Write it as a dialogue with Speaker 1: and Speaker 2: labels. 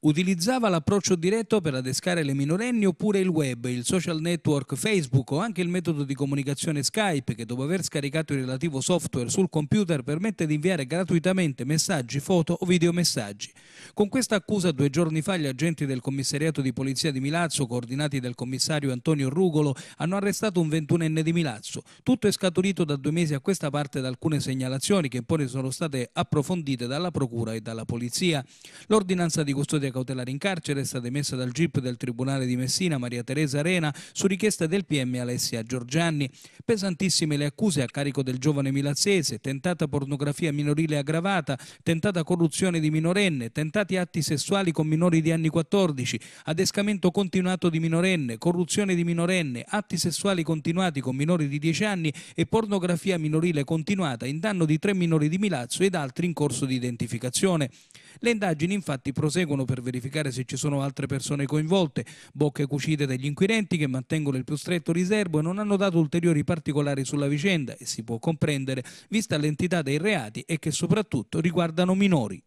Speaker 1: Utilizzava l'approccio diretto per adescare le minorenni oppure il web, il social network Facebook o anche il metodo di comunicazione Skype che dopo aver scaricato il relativo software sul computer permette di inviare gratuitamente messaggi, foto o videomessaggi. Con questa accusa due giorni fa gli agenti del commissariato di polizia di Milazzo, coordinati dal commissario Antonio Rugolo, hanno arrestato un ventunenne di Milazzo. Tutto è scaturito da due mesi a questa parte da alcune segnalazioni che poi sono state approfondite dalla procura e dalla polizia. L'ordinanza di custodia custodia cautelare in carcere è stata emessa dal GIP del Tribunale di Messina Maria Teresa Arena su richiesta del PM Alessia Giorgianni. Pesantissime le accuse a carico del giovane milazzese, tentata pornografia minorile aggravata, tentata corruzione di minorenne, tentati atti sessuali con minori di anni 14, adescamento continuato di minorenne, corruzione di minorenne, atti sessuali continuati con minori di 10 anni e pornografia minorile continuata in danno di tre minori di Milazzo ed altri in corso di identificazione. Le indagini infatti proseguono per per verificare se ci sono altre persone coinvolte, bocche cucite degli inquirenti che mantengono il più stretto riservo e non hanno dato ulteriori particolari sulla vicenda e si può comprendere vista l'entità dei reati e che soprattutto riguardano minori.